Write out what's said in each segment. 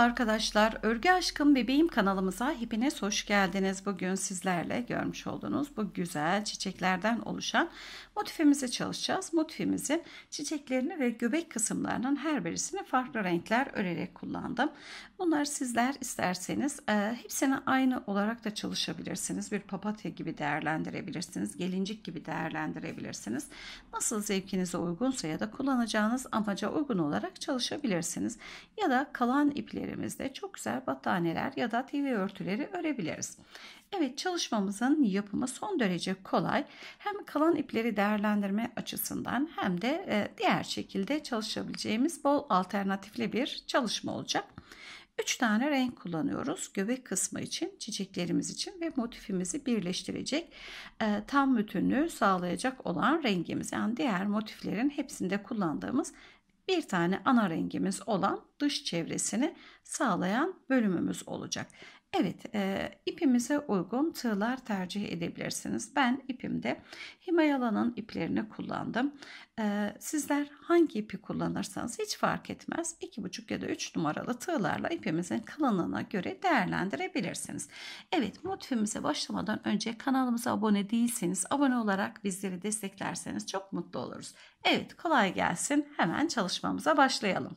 arkadaşlar, Örgü Aşkım Bebeğim kanalımıza hepiniz hoş geldiniz. Bugün sizlerle görmüş olduğunuz bu güzel çiçeklerden oluşan motifimizi çalışacağız. Motifimizin çiçeklerini ve göbek kısımlarının her birisini farklı renkler örerek kullandım. Bunlar sizler isterseniz e, hepsini aynı olarak da çalışabilirsiniz. Bir papatya gibi değerlendirebilirsiniz, gelincik gibi değerlendirebilirsiniz. Nasıl zevkinize uygunsa ya da kullanacağınız amaca uygun olarak çalışabilirsiniz. Ya da kalan ipleri evimizde çok güzel battaniyeler ya da TV örtüleri örebiliriz. Evet çalışmamızın yapımı son derece kolay. Hem kalan ipleri değerlendirme açısından hem de e, diğer şekilde çalışabileceğimiz bol alternatifli bir çalışma olacak. 3 tane renk kullanıyoruz. Göbek kısmı için, çiçeklerimiz için ve motifimizi birleştirecek e, tam bütünlüğü sağlayacak olan rengimiz. Yani diğer motiflerin hepsinde kullandığımız bir tane ana rengimiz olan dış çevresini sağlayan bölümümüz olacak. Evet e, ipimize uygun tığlar tercih edebilirsiniz. Ben ipimde Himayalan'ın iplerini kullandım. E, sizler hangi ipi kullanırsanız hiç fark etmez. 2,5 ya da 3 numaralı tığlarla ipimizin kalınlığına göre değerlendirebilirsiniz. Evet motifimize başlamadan önce kanalımıza abone değilseniz abone olarak bizleri desteklerseniz çok mutlu oluruz. Evet kolay gelsin hemen çalışmamıza başlayalım.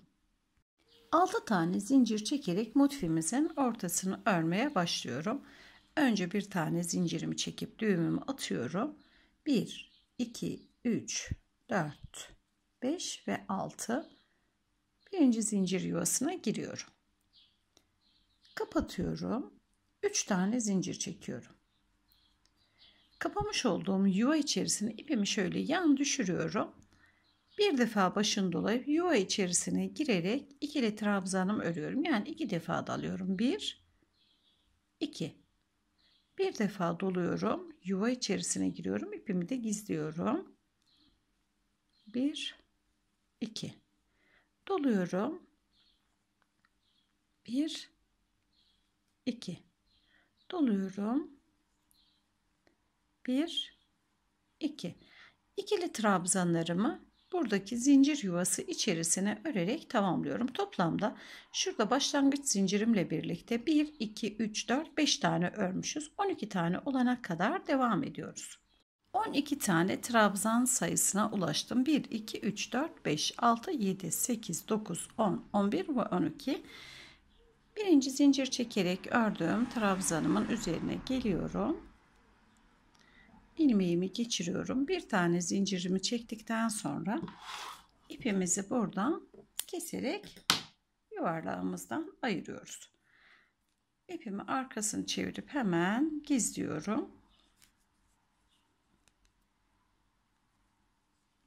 6 tane zincir çekerek motifimizin ortasını örmeye başlıyorum. Önce bir tane zincirimi çekip düğümümü atıyorum. 1, 2, 3, 4, 5 ve 6. Birinci zincir yuvasına giriyorum. Kapatıyorum. 3 tane zincir çekiyorum. Kapamış olduğum yuva içerisine ipimi şöyle yan düşürüyorum bir defa başın dolayıp yuva içerisine girerek ikili trabzanım örüyorum. Yani iki defa dalıyorum. Bir, iki. Bir defa doluyorum. Yuva içerisine giriyorum. İpimi de gizliyorum. Bir, iki. Doluyorum. Bir, iki. Doluyorum. Bir, iki. İkili trabzanlarımı buradaki zincir yuvası içerisine örerek tamamlıyorum. Toplamda şurada başlangıç zincirimle birlikte 1, 2, 3, 4, 5 tane örmüşüz. 12 tane olana kadar devam ediyoruz. 12 tane trabzan sayısına ulaştım. 1, 2, 3, 4, 5, 6, 7, 8, 9, 10, 11 ve 12. Birinci zincir çekerek ördüğüm trabzanımın üzerine geliyorum ilmeğimi geçiriyorum. Bir tane zincirimi çektikten sonra ipimizi buradan keserek yuvarlağımızdan ayırıyoruz. İpimi arkasını çevirip hemen gizliyorum.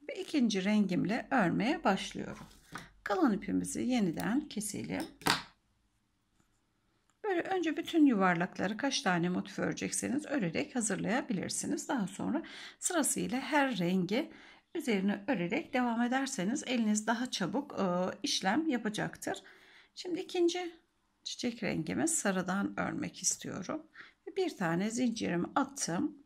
Ve ikinci rengimle örmeye başlıyorum. Kalan ipimizi yeniden keselim. Böyle önce bütün yuvarlakları kaç tane motif örecekseniz örerek hazırlayabilirsiniz. Daha sonra sırasıyla her rengi üzerine örerek devam ederseniz eliniz daha çabuk e, işlem yapacaktır. Şimdi ikinci çiçek rengimi sarıdan örmek istiyorum. Bir tane zincirimi attım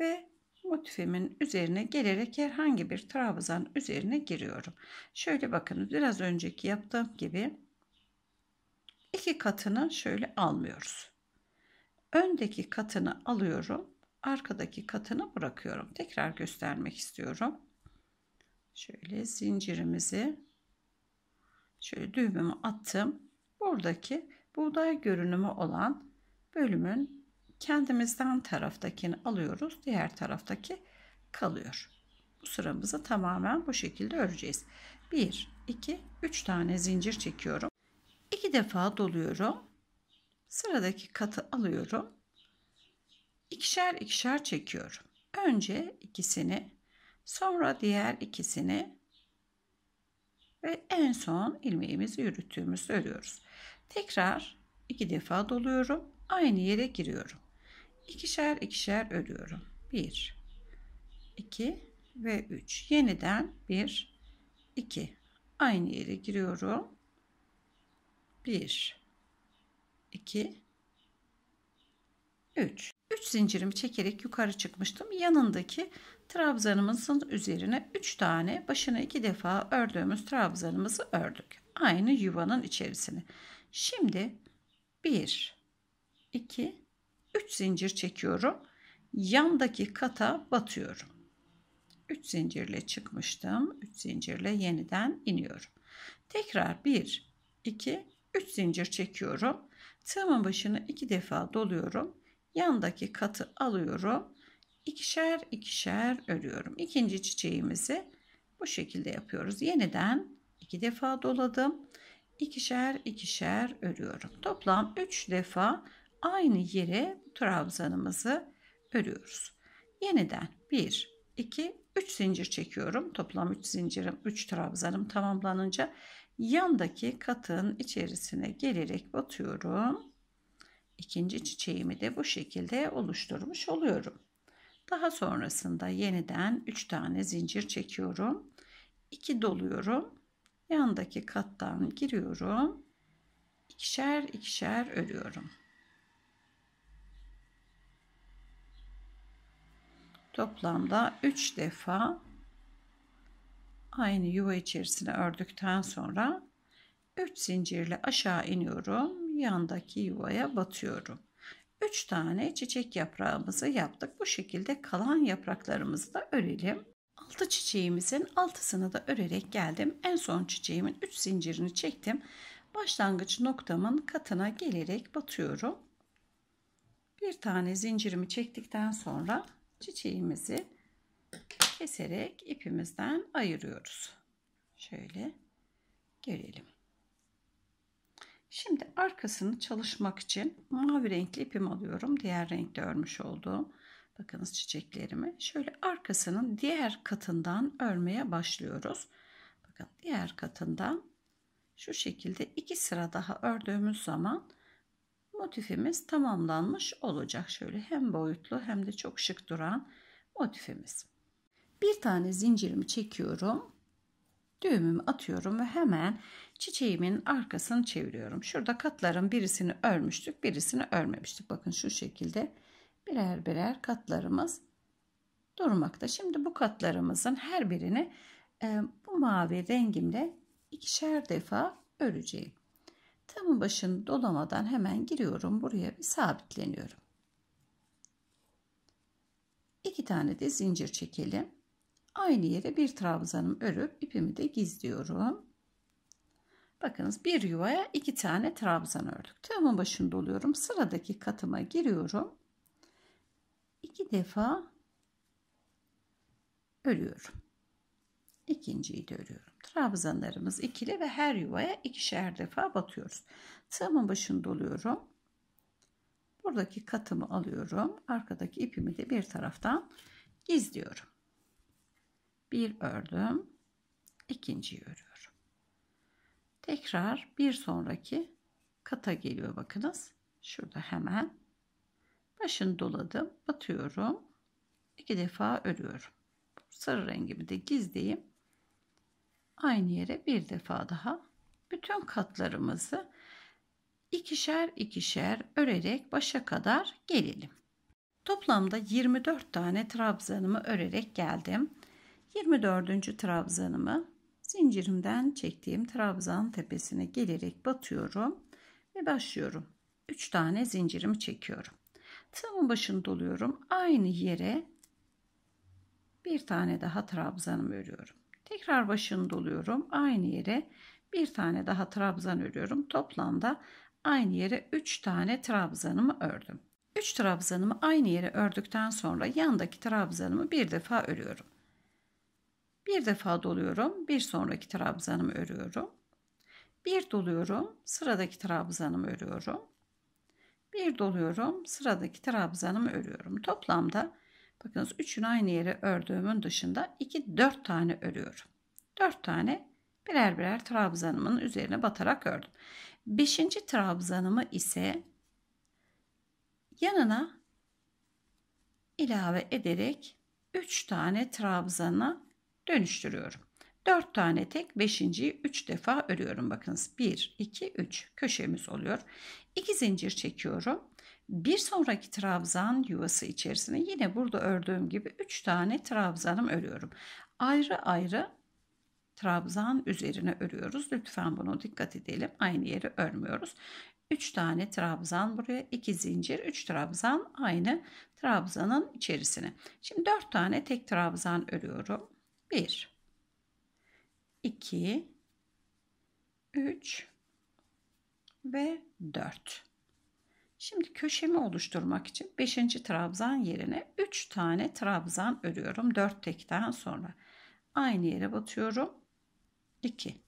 ve motifimin üzerine gelerek herhangi bir trabzan üzerine giriyorum. Şöyle bakın biraz önceki yaptığım gibi iki katını şöyle almıyoruz. Öndeki katını alıyorum. Arkadaki katını bırakıyorum. Tekrar göstermek istiyorum. Şöyle zincirimizi şöyle düğümümü attım. Buradaki buğday görünümü olan bölümün kendimizden taraftakini alıyoruz. Diğer taraftaki kalıyor. Bu sıramızı tamamen bu şekilde öreceğiz. 1, 2, 3 tane zincir çekiyorum iki defa doluyorum. Sıradaki katı alıyorum. İkişer ikişer çekiyorum. Önce ikisini, sonra diğer ikisini ve en son ilmeğimizi yürüttüğümüzde örüyoruz. Tekrar iki defa doluyorum. Aynı yere giriyorum. İkişer ikişer örüyorum. 1 2 ve 3. Yeniden 1 2. Aynı yere giriyorum. 1 2 3 3 zincirimi çekerek yukarı çıkmıştım. Yanındaki trabzanımızın üzerine 3 tane başına 2 defa ördüğümüz trabzanımızı ördük. Aynı yuvanın içerisine. Şimdi 1 2 3 zincir çekiyorum. Yandaki kata batıyorum. 3 zincirle çıkmıştım. 3 zincirle yeniden iniyorum. Tekrar 1 2 3 zincir çekiyorum. Tığımın başını 2 defa doluyorum. Yandaki katı alıyorum. İkişer ikişer örüyorum. İkinci çiçeğimizi bu şekilde yapıyoruz. Yeniden 2 defa doladım. İkişer ikişer örüyorum. Toplam 3 defa aynı yere trabzanımızı örüyoruz. Yeniden 1, 2, 3 zincir çekiyorum. Toplam 3 zincirim, 3 trabzanım tamamlanınca yandaki katın içerisine gelerek batıyorum. İkinci çiçeğimi de bu şekilde oluşturmuş oluyorum. Daha sonrasında yeniden 3 tane zincir çekiyorum. 2 doluyorum. Yandaki kattan giriyorum. İkişer ikişer örüyorum. Toplamda 3 defa aynı yuva içerisine ördükten sonra 3 zincirle aşağı iniyorum. Yandaki yuvaya batıyorum. 3 tane çiçek yaprağımızı yaptık. Bu şekilde kalan yapraklarımızı da örelim. 6 çiçeğimizin altısını da örerek geldim. En son çiçeğimin 3 zincirini çektim. Başlangıç noktamın katına gelerek batıyorum. Bir tane zincirimi çektikten sonra çiçeğimizi keserek ipimizden ayırıyoruz. Şöyle görelim. Şimdi arkasını çalışmak için mavi renkli ipim alıyorum. Diğer renkte örmüş olduğum. Bakınız çiçeklerimi. Şöyle arkasının diğer katından örmeye başlıyoruz. Bakın diğer katından şu şekilde iki sıra daha ördüğümüz zaman motifimiz tamamlanmış olacak. Şöyle hem boyutlu hem de çok şık duran motifimiz. Bir tane zincirimi çekiyorum. Düğümümü atıyorum ve hemen çiçeğimin arkasını çeviriyorum. Şurada katların birisini örmüştük, birisini örmemiştik. Bakın şu şekilde birer birer katlarımız durmakta. Şimdi bu katlarımızın her birini e, bu mavi rengimle ikişer defa öreceğim. Tam başını dolamadan hemen giriyorum. Buraya bir sabitleniyorum. İki tane de zincir çekelim. Aynı yere bir trabzanım örüp ipimi de gizliyorum. Bakınız bir yuvaya iki tane trabzan ördük. Tığımın başında oluyorum. Sıradaki katıma giriyorum. İki defa örüyorum. İkinciyi de örüyorum. Trabzanlarımız ikili ve her yuvaya ikişer defa batıyoruz. Tığımın başında oluyorum. Buradaki katımı alıyorum. Arkadaki ipimi de bir taraftan gizliyorum bir ördüm ikinciyi örüyorum tekrar bir sonraki kata geliyor bakınız şurada hemen başını doladım batıyorum iki defa örüyorum sarı rengimi de gizleyeyim aynı yere bir defa daha bütün katlarımızı ikişer ikişer örerek başa kadar gelelim. Toplamda 24 tane trabzanımı örerek geldim. 24. trabzanımı zincirimden çektiğim trabzan tepesine gelerek batıyorum ve başlıyorum. 3 tane zincirimi çekiyorum. Tığımın başını doluyorum. Aynı yere bir tane daha trabzanımı örüyorum. Tekrar başını doluyorum. Aynı yere bir tane daha trabzan örüyorum. Toplamda aynı yere 3 tane trabzanımı ördüm. 3 trabzanımı aynı yere ördükten sonra yandaki trabzanımı bir defa örüyorum. Bir defa doluyorum. Bir sonraki trabzanımı örüyorum. Bir doluyorum. Sıradaki trabzanımı örüyorum. Bir doluyorum. Sıradaki trabzanımı örüyorum. Toplamda bakınız üçünü aynı yere ördüğümün dışında 2 4 tane örüyorum. 4 tane birer birer trabzanımın üzerine batarak ördüm. 5. trabzanımı ise yanına ilave ederek 3 tane trabzana dönüştürüyorum. 4 tane tek 5.yi 3 defa örüyorum. Bakınız 1, 2, 3 köşemiz oluyor. 2 zincir çekiyorum. Bir sonraki trabzan yuvası içerisine yine burada ördüğüm gibi 3 tane trabzanım örüyorum. Ayrı ayrı trabzan üzerine örüyoruz. Lütfen bunu dikkat edelim. Aynı yeri örmüyoruz. 3 tane trabzan buraya 2 zincir 3 trabzan aynı trabzanın içerisine. Şimdi 4 tane tek trabzan örüyorum. 1 2 3 ve 4. Şimdi köşemi oluşturmak için 5. trabzan yerine 3 tane trabzan örüyorum. 4 tekten sonra aynı yere batıyorum. 2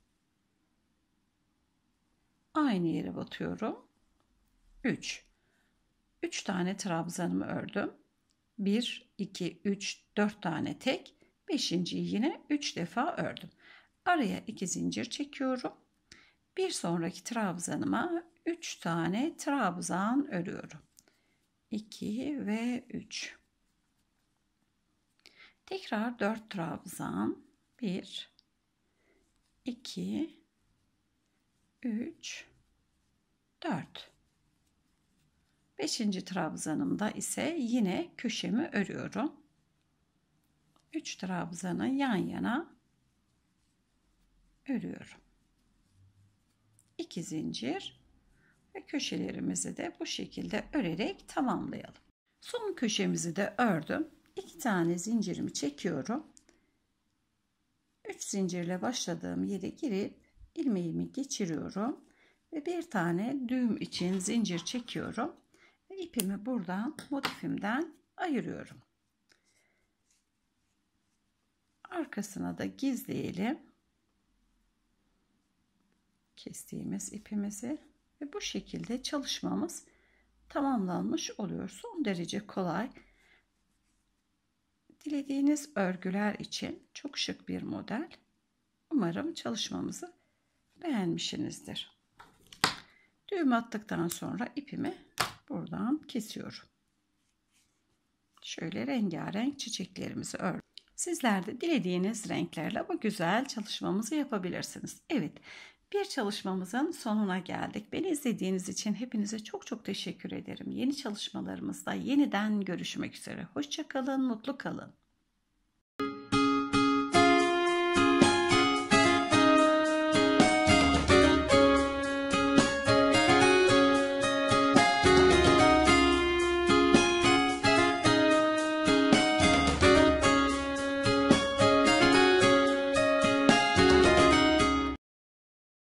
Aynı yere batıyorum. 3 3 tane trabzanımı ördüm. 1 2 3 4 tane tek Beşinciyi yine 3 defa ördüm. Araya 2 zincir çekiyorum. Bir sonraki trabzanıma 3 tane trabzan örüyorum. 2 ve 3. Tekrar 4 trabzan. 1 2 3 4 5. trabzanımda ise yine köşemi örüyorum. 3 trabzanı yan yana örüyorum. 2 zincir ve köşelerimizi de bu şekilde örerek tamamlayalım. Son köşemizi de ördüm. 2 tane zincirimi çekiyorum. 3 zincirle başladığım yere girip ilmeğimi geçiriyorum ve bir tane düğüm için zincir çekiyorum ve ipimi buradan motifimden ayırıyorum. Arkasına da gizleyelim. Kestiğimiz ipimizi ve bu şekilde çalışmamız tamamlanmış oluyor. Son derece kolay. Dilediğiniz örgüler için çok şık bir model. Umarım çalışmamızı beğenmişsinizdir. Düğüm attıktan sonra ipimi buradan kesiyorum. Şöyle rengarenk çiçeklerimizi ör. Sizler de dilediğiniz renklerle bu güzel çalışmamızı yapabilirsiniz. Evet, bir çalışmamızın sonuna geldik. Beni izlediğiniz için hepinize çok çok teşekkür ederim. Yeni çalışmalarımızda yeniden görüşmek üzere. Hoşçakalın, mutlu kalın.